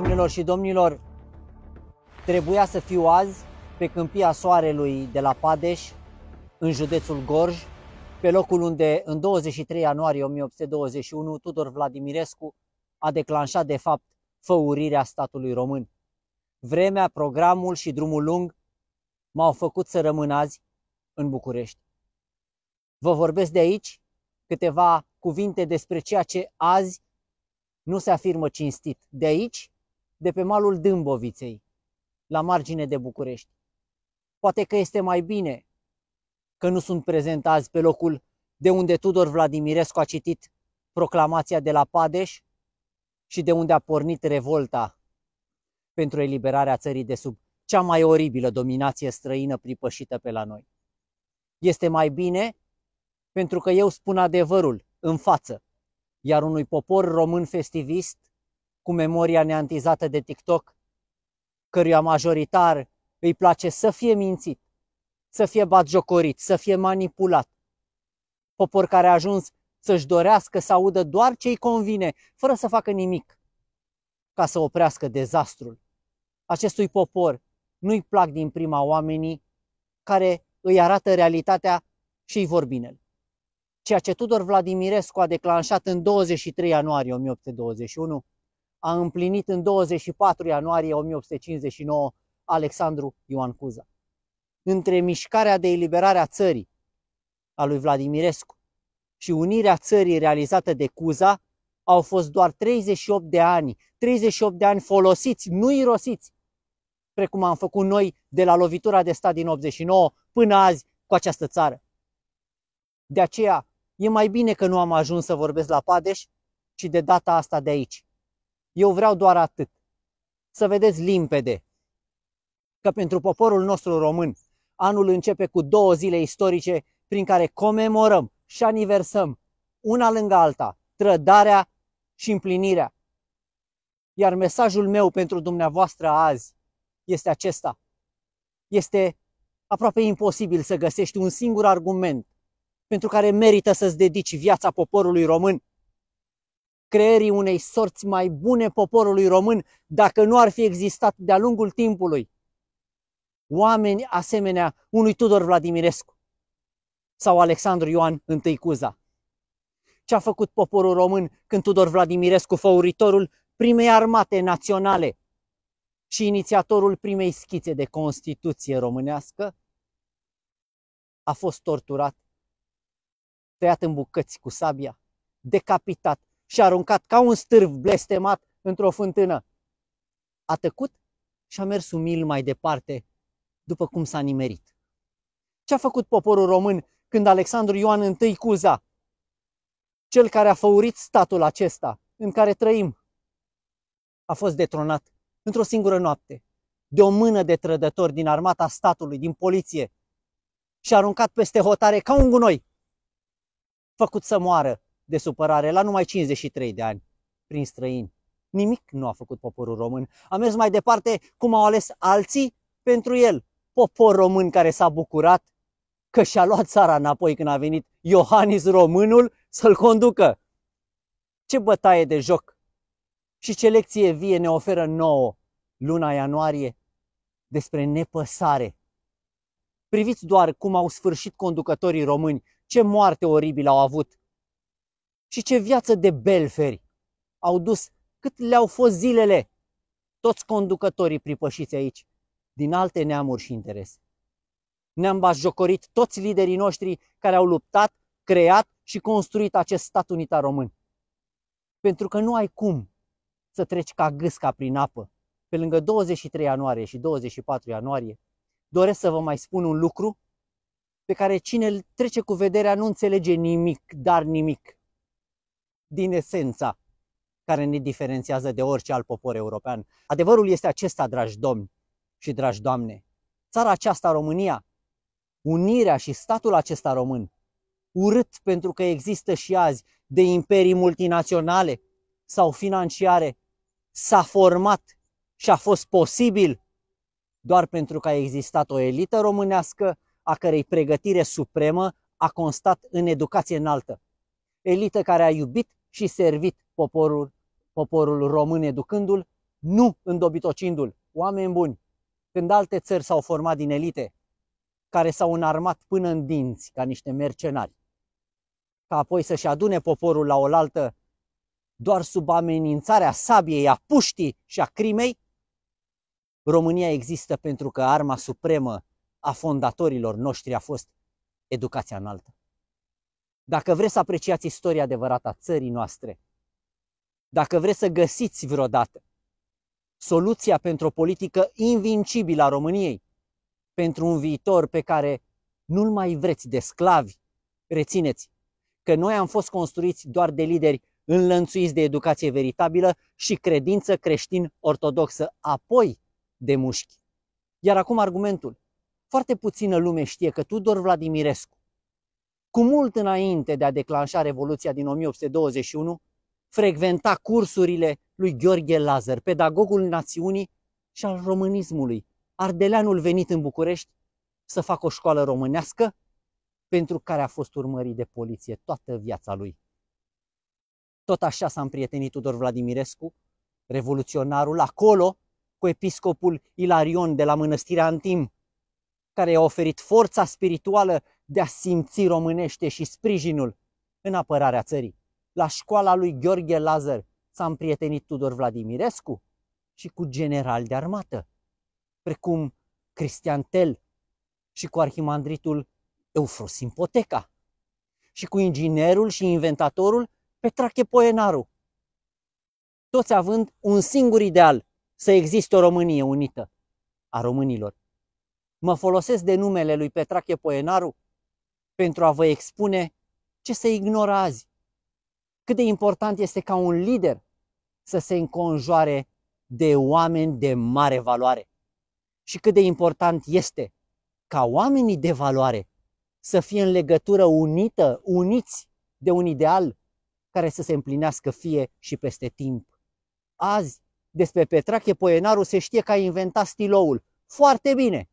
Doamnelor și domnilor, trebuia să fiu azi pe câmpia soarelui de la Padeș, în județul Gorj, pe locul unde în 23 ianuarie 1821 Tudor Vladimirescu a declanșat de fapt făurirea statului român. Vremea, programul și drumul lung m-au făcut să rămân azi în București. Vă vorbesc de aici câteva cuvinte despre ceea ce azi nu se afirmă cinstit. De aici de pe malul Dâmboviței, la margine de București. Poate că este mai bine că nu sunt prezent azi pe locul de unde Tudor Vladimirescu a citit proclamația de la Padeș și de unde a pornit revolta pentru eliberarea țării de sub cea mai oribilă dominație străină pripășită pe la noi. Este mai bine pentru că eu spun adevărul în față, iar unui popor român festivist cu memoria neantizată de TikTok, căruia majoritar îi place să fie mințit, să fie batjocorit, să fie manipulat. Popor care a ajuns să-și dorească să audă doar ce-i convine, fără să facă nimic, ca să oprească dezastrul. Acestui popor nu-i plac din prima oamenii care îi arată realitatea și i vor bine. Ceea ce Tudor Vladimirescu a declanșat în 23 ianuarie 1821 a împlinit în 24 ianuarie 1859 Alexandru Ioan Cuza. Între mișcarea de eliberare a țării a lui Vladimirescu și unirea țării realizată de Cuza au fost doar 38 de ani, 38 de ani folosiți, nu irosiți, precum am făcut noi de la lovitura de stat din 89 până azi cu această țară. De aceea, e mai bine că nu am ajuns să vorbesc la Padeș, ci de data asta de aici. Eu vreau doar atât. Să vedeți limpede că pentru poporul nostru român anul începe cu două zile istorice prin care comemorăm și aniversăm una lângă alta trădarea și împlinirea. Iar mesajul meu pentru dumneavoastră azi este acesta. Este aproape imposibil să găsești un singur argument pentru care merită să-ți dedici viața poporului român creierii unei sorți mai bune poporului român dacă nu ar fi existat de-a lungul timpului oameni asemenea unui Tudor Vladimirescu sau Alexandru Ioan I Cuza. Ce a făcut poporul român când Tudor Vladimirescu, făuritorul primei armate naționale și inițiatorul primei schițe de Constituție românească, a fost torturat, tăiat în bucăți cu sabia, decapitat și aruncat ca un stârv blestemat într-o fântână. A tăcut și a mers umil mai departe, după cum s-a nimerit. Ce a făcut poporul român când Alexandru Ioan I Cuza, cel care a făurit statul acesta în care trăim, a fost detronat într-o singură noapte de o mână de trădători din armata statului, din poliție, și aruncat peste hotare ca un gunoi, făcut să moară de supărare la numai 53 de ani, prin străini. Nimic nu a făcut poporul român. A mers mai departe cum au ales alții pentru el. Popor român care s-a bucurat că și-a luat țara înapoi când a venit Iohannis românul să-l conducă. Ce bătaie de joc și ce lecție vie ne oferă nouă luna ianuarie despre nepăsare. Priviți doar cum au sfârșit conducătorii români, ce moarte oribilă au avut și ce viață de belferi au dus, cât le-au fost zilele, toți conducătorii pripășiți aici, din alte neamuri și interese. Ne-am bazjocorit toți liderii noștri care au luptat, creat și construit acest stat unitar român. Pentru că nu ai cum să treci ca gâsca prin apă. Pe lângă 23 ianuarie și 24 ianuarie, doresc să vă mai spun un lucru pe care cine îl trece cu vederea nu înțelege nimic, dar nimic din esența care ne diferențiază de orice alt popor european. Adevărul este acesta, dragi domni și dragi doamne. Țara aceasta, România, unirea și statul acesta român, urât pentru că există și azi de imperii multinaționale sau financiare, s-a format și a fost posibil doar pentru că a existat o elită românească a cărei pregătire supremă a constat în educație înaltă. Elită care a iubit și servit poporul, poporul român, educându-l, nu îndobitocindu-l. Oameni buni, când alte țări s-au format din elite, care s-au înarmat până în dinți ca niște mercenari, ca apoi să-și adune poporul la oaltă doar sub amenințarea sabiei, a puștii și a crimei, România există pentru că arma supremă a fondatorilor noștri a fost educația înaltă. Dacă vreți să apreciați istoria adevărată a țării noastre, dacă vreți să găsiți vreodată soluția pentru o politică invincibilă a României, pentru un viitor pe care nu-l mai vreți de sclavi, rețineți că noi am fost construiți doar de lideri înlănțuiți de educație veritabilă și credință creștin-ortodoxă, apoi de mușchi. Iar acum argumentul. Foarte puțină lume știe că Tudor Vladimirescu cu mult înainte de a declanșa Revoluția din 1821, frecventa cursurile lui Gheorghe Lazar, pedagogul națiunii și al românismului, ardeleanul venit în București să facă o școală românească, pentru care a fost urmărit de poliție toată viața lui. Tot așa s-a împrietenit Tudor Vladimirescu, revoluționarul, acolo cu episcopul Ilarion de la mănăstirea Antim, care i-a oferit forța spirituală de a simți românește și sprijinul în apărarea țării. La școala lui Gheorghe Lazar s-a împrietenit Tudor Vladimirescu și cu general de armată, precum Cristian Tel și cu arhimandritul Eufrosim Poteca și cu inginerul și inventatorul Petrache Poenaru. Toți având un singur ideal, să existe o Românie unită a românilor. Mă folosesc de numele lui Petrache Poenaru pentru a vă expune ce se ignoră azi. Cât de important este ca un lider să se înconjoare de oameni de mare valoare și cât de important este ca oamenii de valoare să fie în legătură unită, uniți de un ideal care să se împlinească fie și peste timp. Azi, despre Petrache Poenaru se știe că a inventat stiloul. Foarte bine!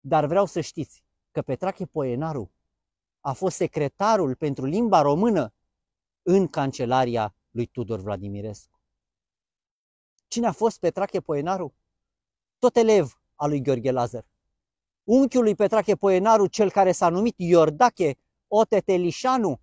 Dar vreau să știți că Petrache Poenaru a fost secretarul pentru limba română în cancelaria lui Tudor Vladimirescu. Cine a fost Petrache Poenaru? Tot elev al lui Gheorghe Lazar. Unchiul lui Petrache Poenaru, cel care s-a numit Iordache Otetelișanu,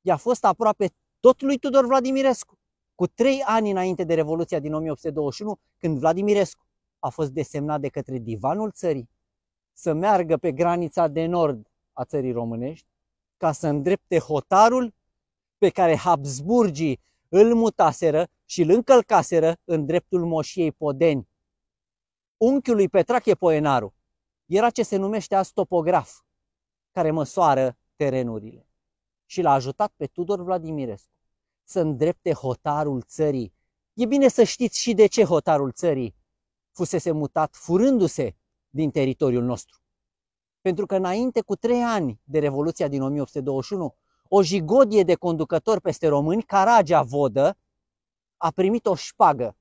i-a fost aproape tot lui Tudor Vladimirescu, cu trei ani înainte de Revoluția din 1821, când Vladimirescu a fost desemnat de către divanul țării să meargă pe granița de nord a țării românești ca să îndrepte hotarul pe care Habsburgii îl mutaseră și îl încălcaseră în dreptul moșiei Podeni. Unchiului Petrache Poenaru era ce se numește azi topograf, care măsoară terenurile. Și l-a ajutat pe Tudor Vladimirescu să îndrepte hotarul țării. E bine să știți și de ce hotarul țării fusese mutat furându-se din teritoriul nostru. Pentru că înainte cu trei ani de Revoluția din 1821, o jigodie de conducători peste români, Caragea Vodă, a primit o șpagă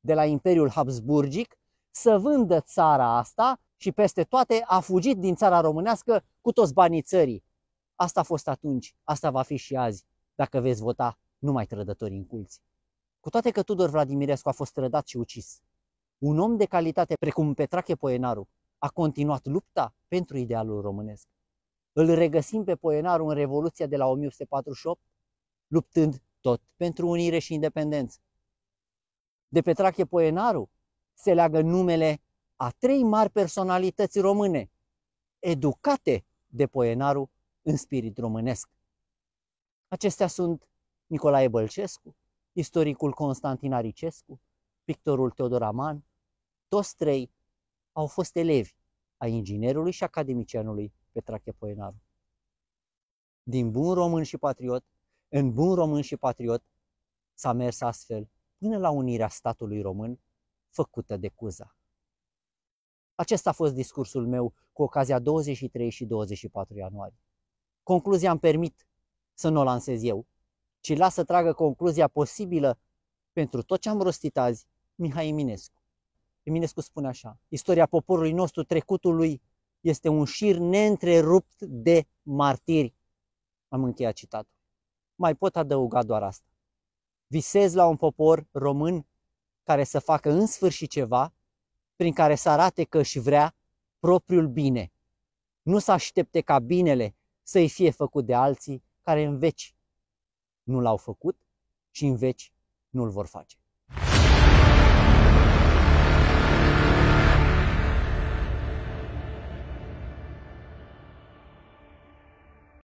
de la Imperiul Habsburgic să vândă țara asta și peste toate a fugit din țara românească cu toți banii țării. Asta a fost atunci, asta va fi și azi, dacă veți vota numai trădători în culți. Cu toate că Tudor Vladimirescu a fost trădat și ucis, un om de calitate precum Petrache Poenaru a continuat lupta pentru idealul românesc. Îl regăsim pe Poenaru în Revoluția de la 1848, luptând tot pentru unire și independență. De Petrache Poenaru se leagă numele a trei mari personalități române, educate de Poenaru în spirit românesc. Acestea sunt Nicolae Bălcescu, istoricul Constantin Aricescu, pictorul Teodor Aman, toți trei au fost elevi a inginerului și academicianului Petrache Poenaru. Din bun român și patriot, în bun român și patriot, s-a mers astfel până la unirea statului român făcută de Cuza. Acesta a fost discursul meu cu ocazia 23 și 24 ianuarie. Concluzia îmi permit să nu o lansez eu, ci las să tragă concluzia posibilă pentru tot ce am rostit azi Mihai Eminescu. Eminescu spune așa, istoria poporului nostru trecutului este un șir neîntrerupt de martiri. Am încheiat citatul. Mai pot adăuga doar asta. Visez la un popor român care să facă în sfârșit ceva prin care să arate că își vrea propriul bine. Nu să aștepte ca binele să-i fie făcut de alții care în veci nu l-au făcut și în veci nu-l vor face.